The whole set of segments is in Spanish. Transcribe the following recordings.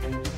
Thank you.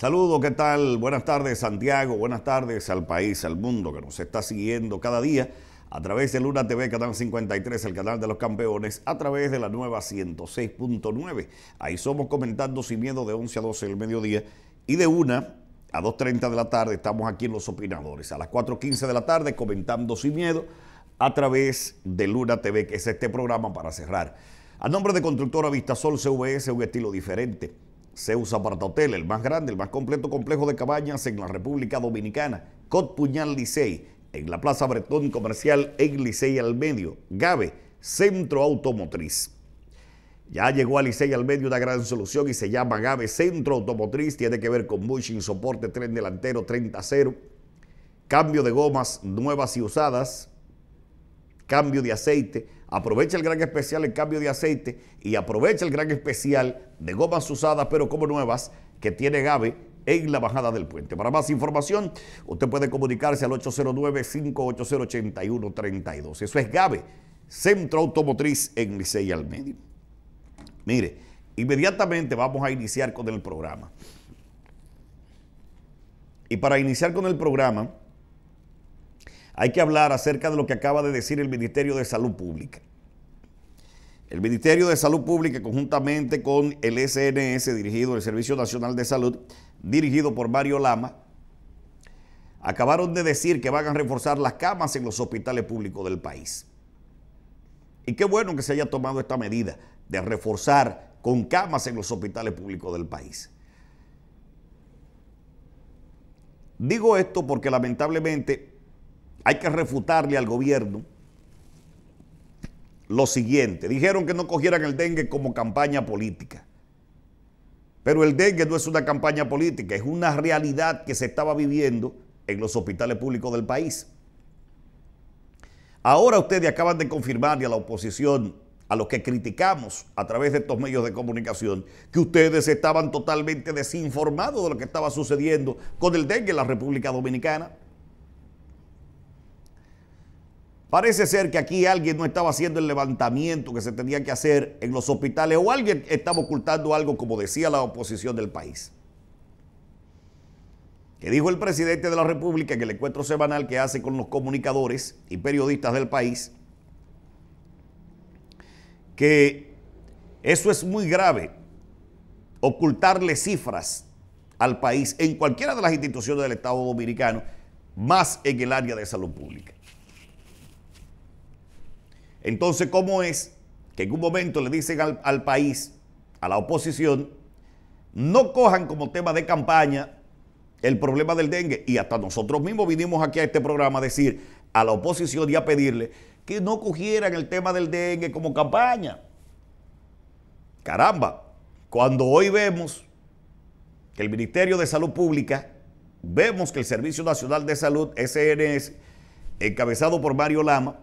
Saludos, ¿qué tal? Buenas tardes Santiago, buenas tardes al país, al mundo que nos está siguiendo cada día a través de Luna TV, Canal 53, el canal de los campeones, a través de la nueva 106.9. Ahí somos comentando sin miedo de 11 a 12 del mediodía y de 1 a 2.30 de la tarde estamos aquí en Los Opinadores. A las 4.15 de la tarde comentando sin miedo a través de Luna TV, que es este programa para cerrar. A nombre de Constructora Vistasol CVS, un estilo diferente se usa Hotel, el más grande, el más completo complejo de cabañas en la República Dominicana. Cot Puñal Licey, en la Plaza Bretón Comercial en Licey al Medio. Gabe, Centro Automotriz. Ya llegó a Licey al medio una gran solución y se llama Gabe Centro Automotriz. Tiene que ver con bushing, soporte, tren delantero 30-0, cambio de gomas nuevas y usadas, cambio de aceite, Aprovecha el gran especial en cambio de aceite y aprovecha el gran especial de gomas usadas pero como nuevas que tiene Gabe en la bajada del puente. Para más información, usted puede comunicarse al 809-580-8132. Eso es Gabe, Centro Automotriz en Licey al Medio. Mire, inmediatamente vamos a iniciar con el programa. Y para iniciar con el programa, hay que hablar acerca de lo que acaba de decir el Ministerio de Salud Pública. El Ministerio de Salud Pública, conjuntamente con el SNS, dirigido el Servicio Nacional de Salud, dirigido por Mario Lama, acabaron de decir que van a reforzar las camas en los hospitales públicos del país. Y qué bueno que se haya tomado esta medida de reforzar con camas en los hospitales públicos del país. Digo esto porque lamentablemente hay que refutarle al gobierno lo siguiente. Dijeron que no cogieran el dengue como campaña política. Pero el dengue no es una campaña política, es una realidad que se estaba viviendo en los hospitales públicos del país. Ahora ustedes acaban de confirmarle a la oposición, a los que criticamos a través de estos medios de comunicación, que ustedes estaban totalmente desinformados de lo que estaba sucediendo con el dengue en la República Dominicana. Parece ser que aquí alguien no estaba haciendo el levantamiento que se tenía que hacer en los hospitales o alguien estaba ocultando algo, como decía la oposición del país. Que dijo el presidente de la República en el encuentro semanal que hace con los comunicadores y periodistas del país, que eso es muy grave, ocultarle cifras al país en cualquiera de las instituciones del Estado dominicano, más en el área de salud pública. Entonces, ¿cómo es que en un momento le dicen al, país, a la oposición, no cojan como tema de campaña el problema del dengue? Y hasta nosotros mismos vinimos aquí a este programa a decir a la oposición y a pedirle que no cogieran el tema del dengue como campaña. Caramba, cuando hoy vemos que el Ministerio de Salud Pública, vemos que el Servicio Nacional de Salud, SNS, encabezado por Mario Lama,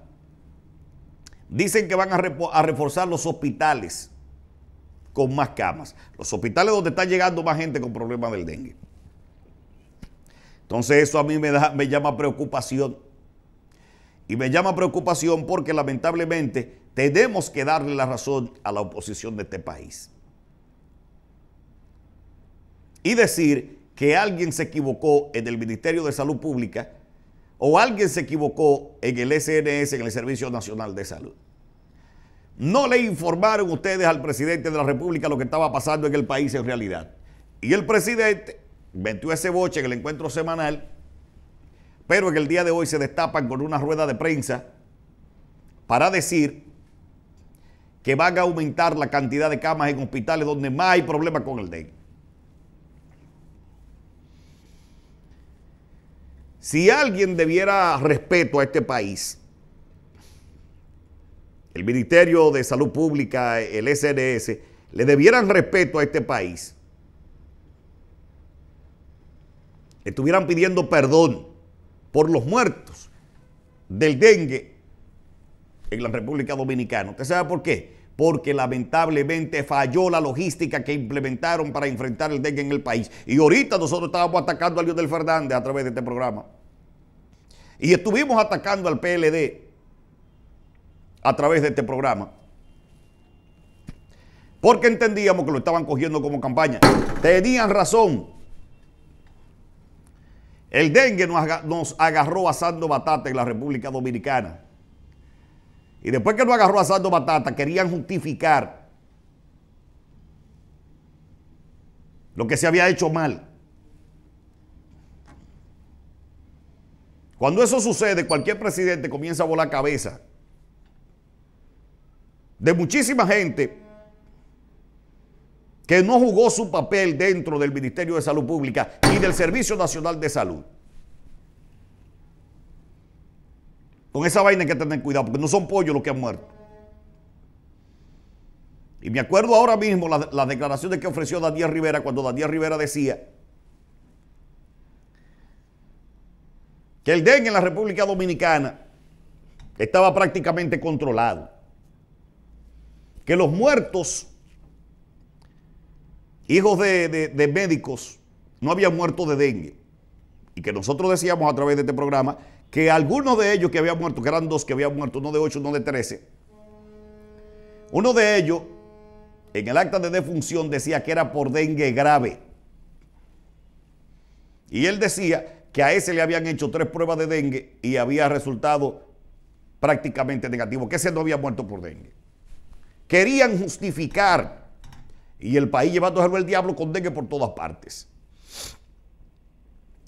Dicen que van a, reforzar los hospitales con más camas. Los hospitales donde está llegando más gente con problemas del dengue. Entonces eso a mí me, me llama preocupación. Y me llama preocupación porque lamentablemente tenemos que darle la razón a la oposición de este país. Y decir que alguien se equivocó en el Ministerio de Salud Pública o alguien se equivocó en el SNS, en el Servicio Nacional de Salud. No le informaron ustedes al presidente de la República lo que estaba pasando en el país en realidad. Y el presidente metió ese boche en el encuentro semanal, pero en el día de hoy se destapan con una rueda de prensa para decir que van a aumentar la cantidad de camas en hospitales donde más hay problemas con el dengue. Si alguien debiera respeto a este país, el Ministerio de Salud Pública, el SNS, le debieran respeto a este país, estuvieran pidiendo perdón por los muertos del dengue en la República Dominicana. ¿Usted sabe por qué? porque lamentablemente falló la logística que implementaron para enfrentar el dengue en el país. Y ahorita nosotros estábamos atacando a Lionel Fernández a través de este programa. Y estuvimos atacando al PLD a través de este programa. Porque entendíamos que lo estaban cogiendo como campaña. Tenían razón. El dengue nos agarró asando batata en la República Dominicana. Y después que lo agarró asando batata, querían justificar lo que se había hecho mal. Cuando eso sucede, cualquier presidente comienza a volar cabeza de muchísima gente que no jugó su papel dentro del Ministerio de Salud Pública y del Servicio Nacional de Salud. Con esa vaina hay que tener cuidado, porque no son pollos los que han muerto. Y me acuerdo ahora mismo las declaraciones que ofreció Daniel Rivera cuando Daniel Rivera decía que el dengue en la República Dominicana estaba prácticamente controlado. Que los muertos, hijos de, de médicos, no habían muerto de dengue. Y que nosotros decíamos a través de este programa que algunos de ellos que habían muerto, que eran dos que habían muerto, uno de ocho, uno de 13, uno de ellos en el acta de defunción decía que era por dengue grave. Y él decía que a ese le habían hecho tres pruebas de dengue y había resultado prácticamente negativo, que ese no había muerto por dengue. Querían justificar y el país llevándoselo el diablo con dengue por todas partes.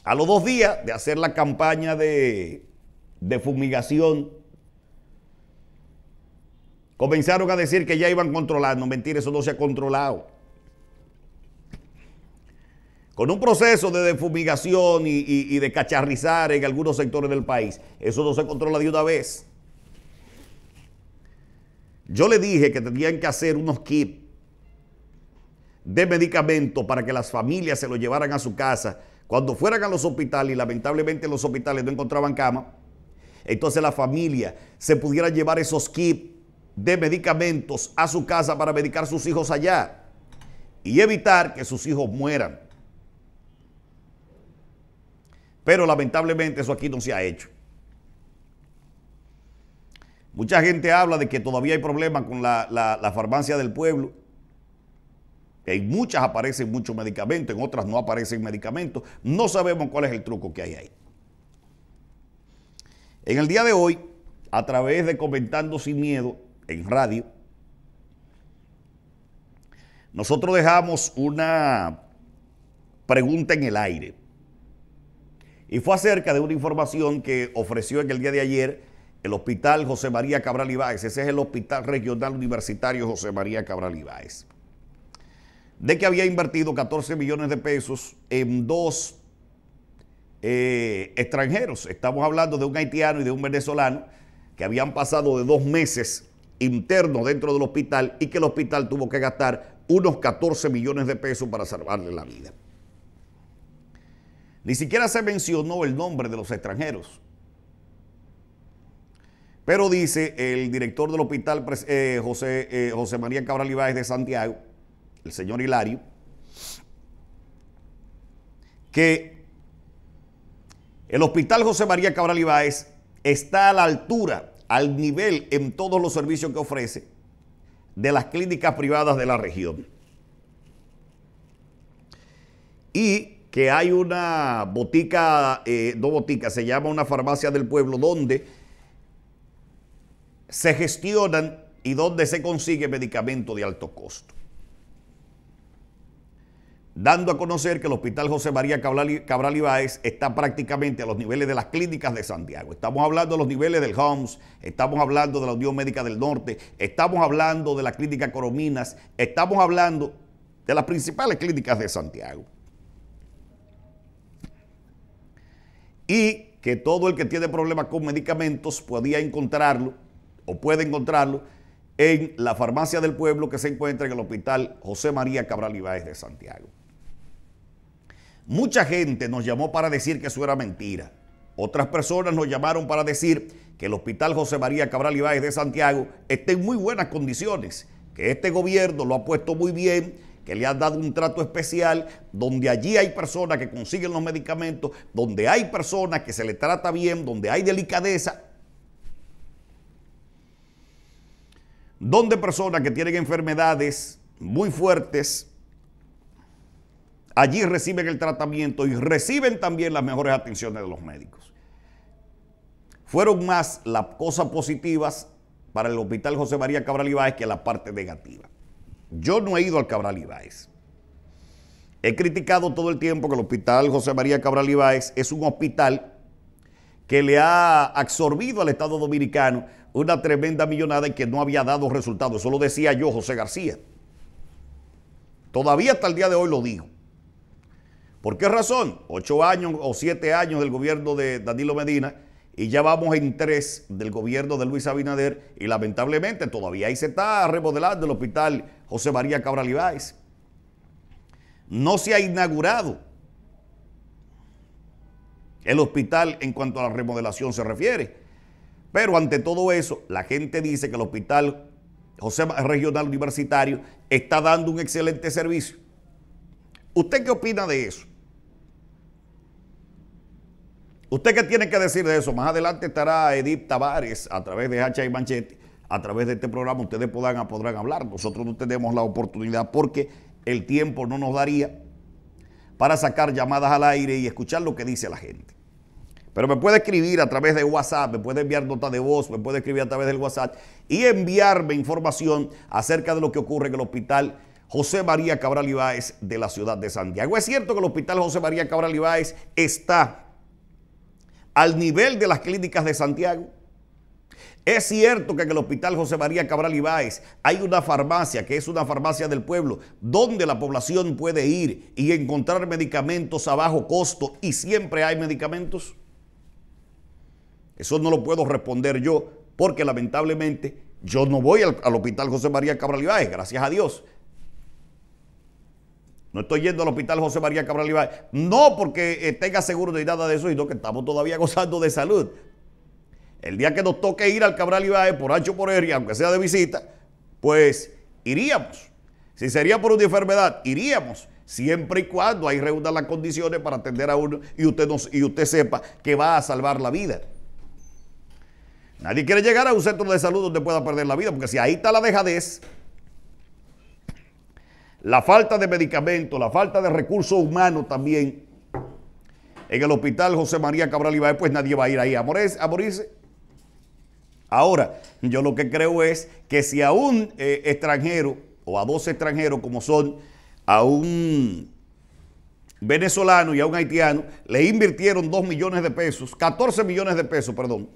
A los dos días de hacer la campaña de, fumigación, comenzaron a decir que ya iban controlando. Mentira, eso no se ha controlado. Con un proceso de defumigación y, de cacharrizar en algunos sectores del país, eso no se controla de una vez. Yo le dije que tenían que hacer unos kits de medicamentos para que las familias se lo llevaran a su casa cuando fueran a los hospitales, y lamentablemente los hospitales no encontraban cama, entonces la familia se pudiera llevar esos kits de medicamentos a su casa para medicar a sus hijos allá y evitar que sus hijos mueran. Pero lamentablemente eso aquí no se ha hecho. Mucha gente habla de que todavía hay problemas con la farmacia del pueblo en muchas aparecen muchos medicamentos, en otras no aparecen medicamentos. No sabemos cuál es el truco que hay ahí. En el día de hoy, a través de Comentando sin Miedo en radio, nosotros dejamos una pregunta en el aire. Y fue acerca de una información que ofreció en el día de ayer el Hospital José María Cabral Ibáez. Ese es el Hospital Regional Universitario José María Cabral Ibáez de que había invertido 14 millones de pesos en dos eh, extranjeros. Estamos hablando de un haitiano y de un venezolano que habían pasado de dos meses internos dentro del hospital y que el hospital tuvo que gastar unos 14 millones de pesos para salvarle la vida. Ni siquiera se mencionó el nombre de los extranjeros. Pero dice el director del hospital eh, José, eh, José María Cabral Ibáez de Santiago el señor Hilario, que el Hospital José María Cabral Ibáez está a la altura, al nivel en todos los servicios que ofrece de las clínicas privadas de la región. Y que hay una botica, eh, no botica, se llama una farmacia del pueblo, donde se gestionan y donde se consigue medicamento de alto costo dando a conocer que el Hospital José María Cabral, Cabral Ibáez está prácticamente a los niveles de las clínicas de Santiago. Estamos hablando de los niveles del HOMS, estamos hablando de la Unión Médica del Norte, estamos hablando de la Clínica Corominas, estamos hablando de las principales clínicas de Santiago. Y que todo el que tiene problemas con medicamentos podía encontrarlo o puede encontrarlo en la farmacia del pueblo que se encuentra en el Hospital José María Cabral Ibáez de Santiago. Mucha gente nos llamó para decir que eso era mentira. Otras personas nos llamaron para decir que el Hospital José María Cabral Ibáez de Santiago está en muy buenas condiciones, que este gobierno lo ha puesto muy bien, que le ha dado un trato especial, donde allí hay personas que consiguen los medicamentos, donde hay personas que se le trata bien, donde hay delicadeza, donde personas que tienen enfermedades muy fuertes Allí reciben el tratamiento y reciben también las mejores atenciones de los médicos. Fueron más las cosas positivas para el Hospital José María Cabral Ibáez que la parte negativa. Yo no he ido al Cabral Ibáez. He criticado todo el tiempo que el Hospital José María Cabral Ibáez es un hospital que le ha absorbido al Estado Dominicano una tremenda millonada y que no había dado resultados. Eso lo decía yo, José García. Todavía hasta el día de hoy lo digo. ¿Por qué razón? Ocho años o siete años del gobierno de Danilo Medina y ya vamos en tres del gobierno de Luis Abinader y lamentablemente todavía ahí se está remodelando el hospital José María Cabral Ibáez. No se ha inaugurado el hospital en cuanto a la remodelación se refiere. Pero ante todo eso, la gente dice que el hospital José Regional Universitario está dando un excelente servicio. ¿Usted qué opina de eso? ¿Usted qué tiene que decir de eso? Más adelante estará Edith Tavares a través de Hacha y Manchete. A través de este programa ustedes podrán, podrán hablar. Nosotros no tenemos la oportunidad porque el tiempo no nos daría para sacar llamadas al aire y escuchar lo que dice la gente. Pero me puede escribir a través de WhatsApp, me puede enviar nota de voz, me puede escribir a través del WhatsApp y enviarme información acerca de lo que ocurre en el hospital José María Cabral Ibáez de la ciudad de Santiago. Es cierto que el hospital José María Cabral Ibáez está al nivel de las clínicas de Santiago. Es cierto que en el Hospital José María Cabral Ibáez hay una farmacia, que es una farmacia del pueblo, donde la población puede ir y encontrar medicamentos a bajo costo y siempre hay medicamentos. Eso no lo puedo responder yo, porque lamentablemente yo no voy al, Hospital José María Cabral Ibáez, gracias a Dios. No estoy yendo al hospital José María Cabral Ibáñez. No porque eh, tenga seguro ni nada de eso, sino que estamos todavía gozando de salud. El día que nos toque ir al Cabral Ibaez por ancho por aire aunque sea de visita, pues iríamos. Si sería por una enfermedad, iríamos. Siempre y cuando ahí reúnan las condiciones para atender a uno y usted, y usted sepa que va a salvar la vida. Nadie quiere llegar a un centro de salud donde pueda perder la vida, porque si ahí está la dejadez, la falta de medicamentos, la falta de recursos humanos también. En el hospital José María Cabral Ibaez, pues nadie va a ir ahí a morirse. Ahora, yo lo que creo es que si a un eh, extranjero o a dos extranjeros como son a un venezolano y a un haitiano, le invirtieron 2 millones de pesos, 14 millones de pesos, perdón.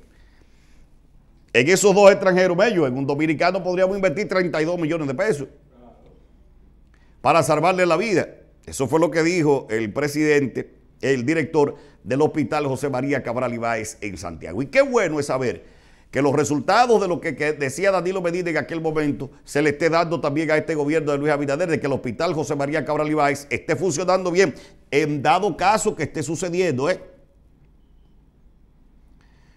En esos dos extranjeros ellos, en un dominicano podríamos invertir 32 millones de pesos para salvarle la vida. Eso fue lo que dijo el presidente, el director del Hospital José María Cabral Ibáez en Santiago. Y qué bueno es saber que los resultados de lo que, decía Danilo Medina en aquel momento se le esté dando también a este gobierno de Luis Abinader, de que el hospital José María Cabral Ibáez esté funcionando bien, en dado caso que esté sucediendo, ¿eh?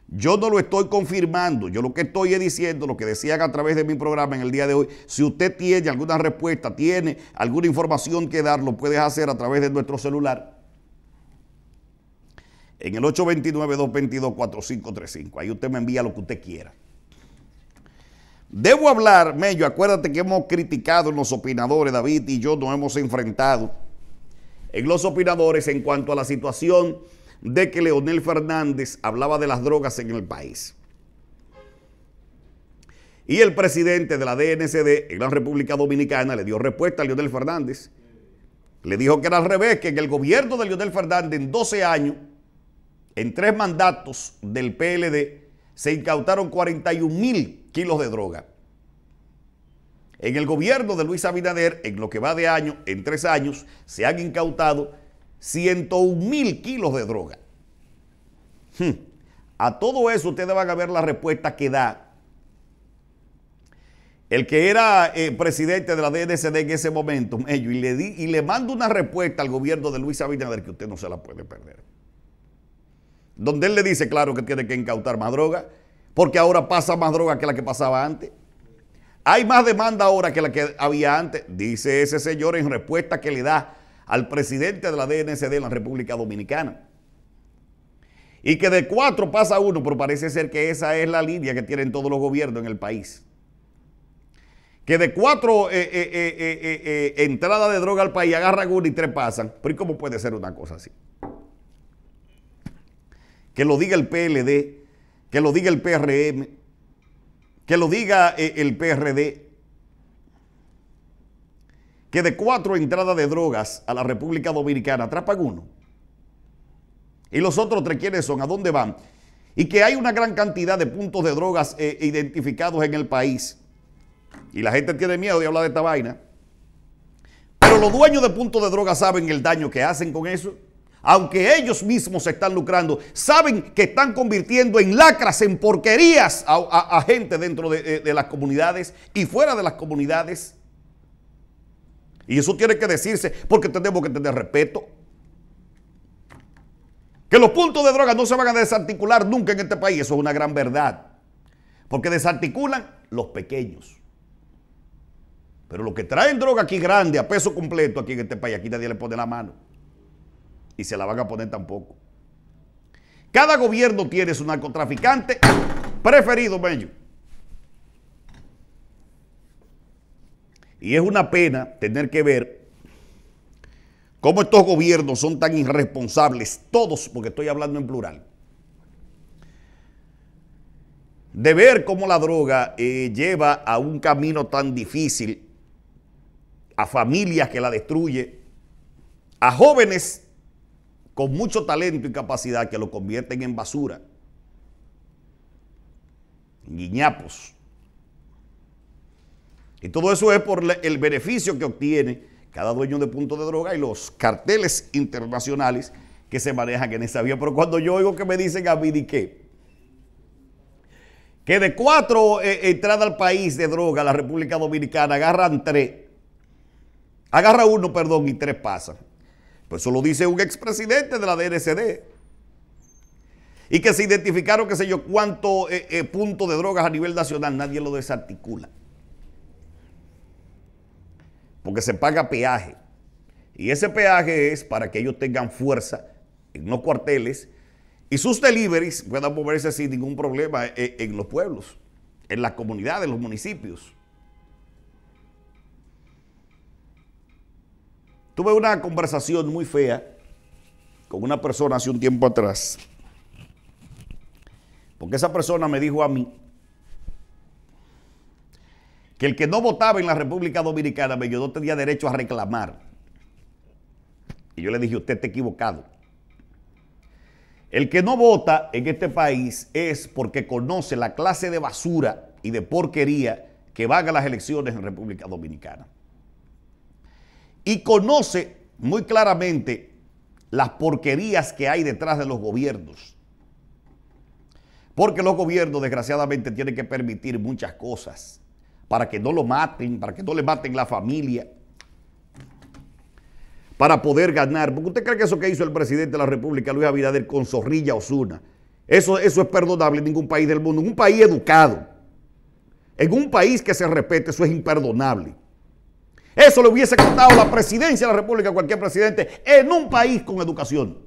Yo no lo estoy confirmando, yo lo que estoy diciendo, lo que decían a través de mi programa en el día de hoy, si usted tiene alguna respuesta, tiene alguna información que dar, lo puedes hacer a través de nuestro celular. En el 829-222-4535, ahí usted me envía lo que usted quiera. Debo hablar, Mello, acuérdate que hemos criticado en los opinadores, David y yo nos hemos enfrentado en los opinadores en cuanto a la situación de que Leonel Fernández hablaba de las drogas en el país. Y el presidente de la DNCD en la República Dominicana le dio respuesta a Leonel Fernández. Le dijo que era al revés, que en el gobierno de Leonel Fernández en 12 años, en tres mandatos del PLD, se incautaron 41 mil kilos de droga. En el gobierno de Luis Abinader, en lo que va de año, en tres años, se han incautado 101 mil kilos de droga. Hmm. A todo eso ustedes van a ver la respuesta que da el que era eh, presidente de la DNCD en ese momento, y le, di, y le mando una respuesta al gobierno de Luis Abinader que usted no se la puede perder. Donde él le dice, claro, que tiene que incautar más droga, porque ahora pasa más droga que la que pasaba antes. Hay más demanda ahora que la que había antes, dice ese señor en respuesta que le da al presidente de la DNCD en la República Dominicana. Y que de cuatro pasa uno, pero parece ser que esa es la línea que tienen todos los gobiernos en el país. Que de cuatro eh, eh, eh, entradas de droga al país agarran uno y tres pasan. Pero cómo puede ser una cosa así? Que lo diga el PLD, que lo diga el PRM, que lo diga el PRD, que de cuatro entradas de drogas a la República Dominicana atrapan uno. Y los otros tres, ¿quiénes son? ¿A dónde van? Y que hay una gran cantidad de puntos de drogas eh, identificados en el país. Y la gente tiene miedo de hablar de esta vaina. Pero los dueños de puntos de drogas saben el daño que hacen con eso. Aunque ellos mismos se están lucrando, saben que están convirtiendo en lacras, en porquerías a, gente dentro de las comunidades y fuera de las comunidades. Y eso tiene que decirse porque tenemos que tener respeto. Que los puntos de droga no se van a desarticular nunca en este país, eso es una gran verdad. Porque desarticulan los pequeños. Pero los que traen droga aquí grande, a peso completo aquí en este país, aquí nadie le pone la mano. Y se la van a poner tampoco. Cada gobierno tiene su narcotraficante preferido, Bello. Y es una pena tener que ver cómo estos gobiernos son tan irresponsables, todos, porque estoy hablando en plural, de ver cómo la droga eh, lleva a un camino tan difícil, a familias que la destruye, a jóvenes con mucho talento y capacidad que lo convierten en basura, guiñapos y todo eso es por el beneficio que obtiene cada dueño de punto de droga y los carteles internacionales que se manejan en esa vía. Pero cuando yo oigo que me dicen a mí, ¿y qué? Que de cuatro eh, entradas al país de droga, la República Dominicana, agarran tres. Agarra uno, perdón, y tres pasan. Pues eso lo dice un expresidente de la DNCD. Y que se identificaron, qué sé yo, cuántos eh, eh, puntos de drogas a nivel nacional, nadie lo desarticula porque se paga peaje. Y ese peaje es para que ellos tengan fuerza en los cuarteles y sus deliveries puedan moverse sin ningún problema e, e, en, los pueblos, en las comunidades, en los municipios. Tuve una conversación muy fea con una persona hace un tiempo atrás, porque esa persona me dijo a mí, que el que no votaba en la República Dominicana me no tenía derecho a reclamar. Y yo le dije, usted está equivocado. El que no vota en este país es porque conoce la clase de basura y de porquería que van las elecciones en República Dominicana. Y conoce muy claramente las porquerías que hay detrás de los gobiernos. Porque los gobiernos, desgraciadamente, tienen que permitir muchas cosas para que no lo maten, para que no le maten la familia, para poder ganar. Porque usted cree que eso que hizo el presidente de la República, Luis Abinader, con Zorrilla Osuna, eso, eso es perdonable en ningún país del mundo, en un país educado, en un país que se respete, eso es imperdonable. Eso le hubiese contado la presidencia de la República a cualquier presidente en un país con educación.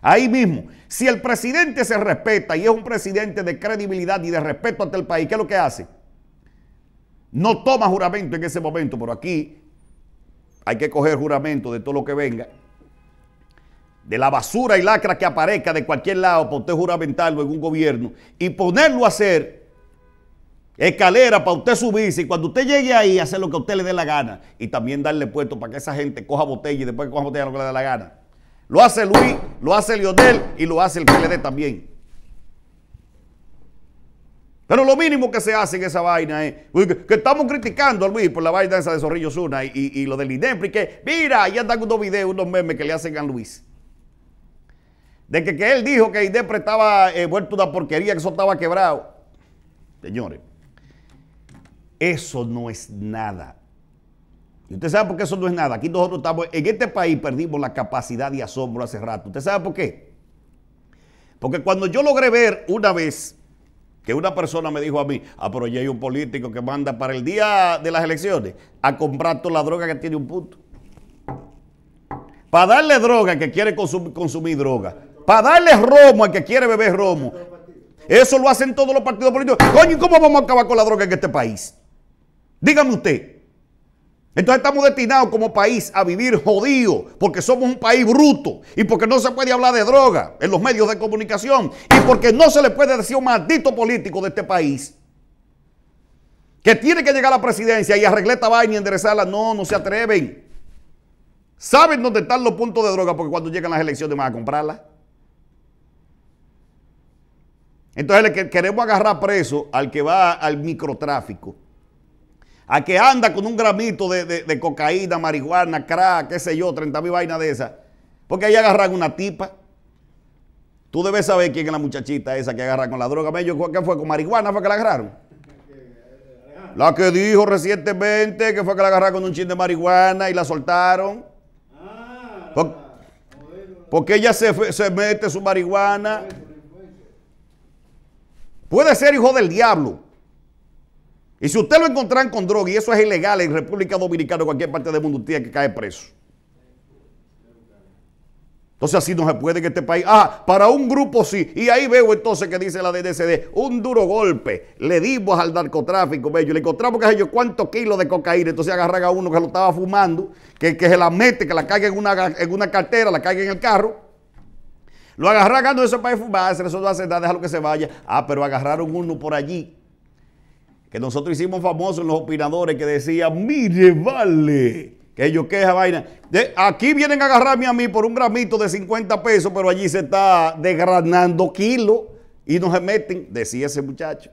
Ahí mismo. Si el presidente se respeta y es un presidente de credibilidad y de respeto ante el país, ¿qué es lo que hace? No toma juramento en ese momento, pero aquí hay que coger juramento de todo lo que venga. De la basura y lacra que aparezca de cualquier lado para usted juramentarlo en un gobierno y ponerlo a hacer escalera para usted subirse y cuando usted llegue ahí hacer lo que usted le dé la gana y también darle puesto para que esa gente coja botella y después coja botella lo que le dé la gana. Lo hace Luis, lo hace Lionel y lo hace el PLD también. Pero lo mínimo que se hace en esa vaina es que, estamos criticando a Luis por la vaina esa de Zorrillo Zuna y, lo del y que mira, ya están unos videos, unos memes que le hacen a Luis. De que, él dijo que INEPRI estaba eh, vuelto una porquería, que eso estaba quebrado. Señores, eso no es nada. Y usted sabe por qué eso no es nada. Aquí nosotros estamos, en este país perdimos la capacidad de asombro hace rato. ¿Usted sabe por qué? Porque cuando yo logré ver una vez que una persona me dijo a mí, ah, pero ya hay un político que manda para el día de las elecciones a comprar toda la droga que tiene un punto. Para darle droga al que quiere consumir, consumir droga. Para darle romo al que quiere beber romo. Eso lo hacen todos los partidos políticos. Coño, cómo vamos a acabar con la droga en este país? Dígame usted. Entonces estamos destinados como país a vivir jodido porque somos un país bruto y porque no se puede hablar de droga en los medios de comunicación y porque no se le puede decir a un maldito político de este país que tiene que llegar a la presidencia y arreglar esta vaina y enderezarla. No, no se atreven. Saben dónde están los puntos de droga porque cuando llegan las elecciones van a comprarla. Entonces queremos agarrar preso al que va al microtráfico a que anda con un gramito de, de, cocaína, marihuana, crack, qué sé yo, 30 mil vainas de esas. Porque ahí agarran una tipa. Tú debes saber quién es la muchachita esa que agarra con la droga. ¿Qué fue? ¿Con marihuana fue que la agarraron? La que dijo recientemente que fue que la agarraron con un chin de marihuana y la soltaron. Porque, porque ella se, se mete su marihuana. Puede ser hijo del diablo. Y si usted lo encontraran con droga, y eso es ilegal en República Dominicana o cualquier parte del mundo, usted tiene que caer preso. Entonces así no se puede que este país. Ah, para un grupo sí. Y ahí veo entonces que dice la DDCD un duro golpe. Le dimos al narcotráfico, bello. Le encontramos que yo cuántos kilos de cocaína. Entonces agarran a uno que lo estaba fumando, que, se la mete, que la caiga en una, en una cartera, la caiga en el carro. Lo agarran a ah, eso para fumar, eso no hace nada, déjalo que se vaya. Ah, pero agarraron uno por allí que nosotros hicimos famosos los opinadores que decían, mire, vale, que ellos quejan, vaina. De, aquí vienen a agarrarme a mí por un gramito de 50 pesos, pero allí se está desgranando kilo y nos meten, decía ese muchacho.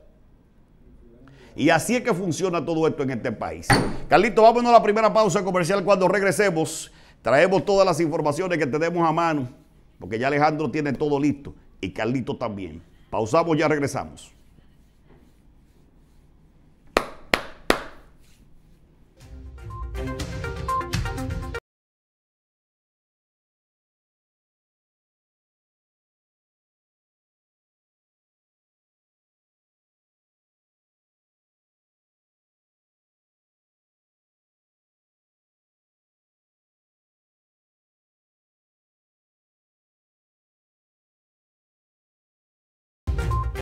Y así es que funciona todo esto en este país. Carlito, vámonos a la primera pausa comercial cuando regresemos. Traemos todas las informaciones que tenemos a mano, porque ya Alejandro tiene todo listo y Carlito también. Pausamos, ya regresamos.